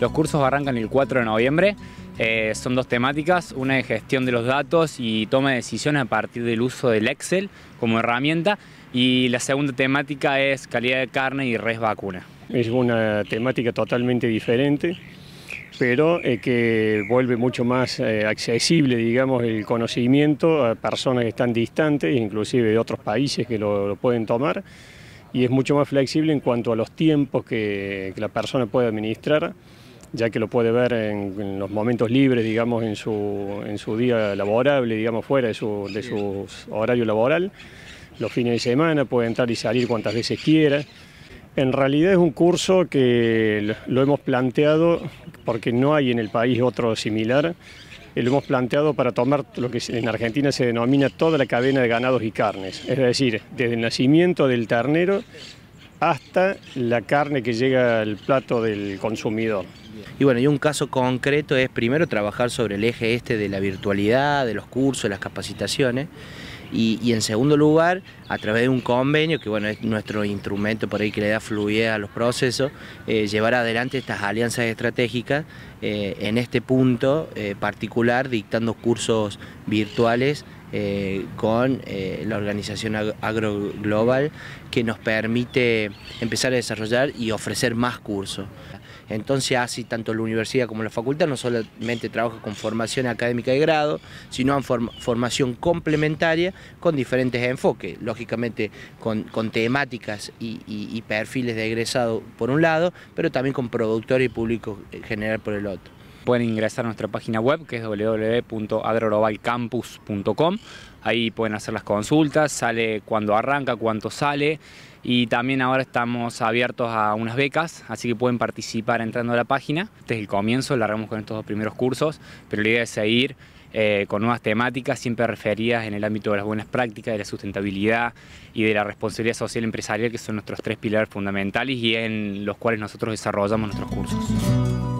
Los cursos arrancan el 4 de noviembre. Eh, son dos temáticas, una de gestión de los datos y toma de decisiones a partir del uso del Excel como herramienta y la segunda temática es calidad de carne y res vacuna. Es una temática totalmente diferente, pero eh, que vuelve mucho más eh, accesible, digamos, el conocimiento a personas que están distantes, inclusive de otros países que lo, lo pueden tomar y es mucho más flexible en cuanto a los tiempos que, la persona puede administrar, ya que lo puede ver en, los momentos libres, digamos, en su, en su, día laborable, digamos, fuera de su, de su horario laboral. Los fines de semana puede entrar y salir cuantas veces quiera. En realidad es un curso que lo hemos planteado porque no hay en el país otro similar lo hemos planteado para tomar lo que en Argentina se denomina toda la cadena de ganados y carnes, es decir, desde el nacimiento del ternero hasta la carne que llega al plato del consumidor. Y bueno, y un caso concreto es primero trabajar sobre el eje este de la virtualidad, de los cursos, las capacitaciones, y, en segundo lugar, a través de un convenio, que bueno, es nuestro instrumento por ahí que le da fluidez a los procesos, eh, llevar adelante estas alianzas estratégicas eh, en este punto eh, particular, dictando cursos virtuales con la organización AgroGlobal, que nos permite empezar a desarrollar y ofrecer más cursos. Entonces así tanto la universidad como la facultad no solamente trabaja con formación académica de grado, sino en formación complementaria con diferentes enfoques, lógicamente con, temáticas y, perfiles de egresado por un lado, pero también con productores y público eh, general por el otro pueden ingresar a nuestra página web que es www.agroglobalcampus.com. Ahí pueden hacer las consultas, sale cuando arranca, cuánto sale y también ahora estamos abiertos a unas becas, así que pueden participar entrando a la página. Este es el comienzo, largamos con estos dos primeros cursos, pero la idea es seguir eh, con nuevas temáticas siempre referidas en el ámbito de las buenas prácticas, de la sustentabilidad y de la responsabilidad social empresarial, que son nuestros tres pilares fundamentales y en los cuales nosotros desarrollamos nuestros cursos.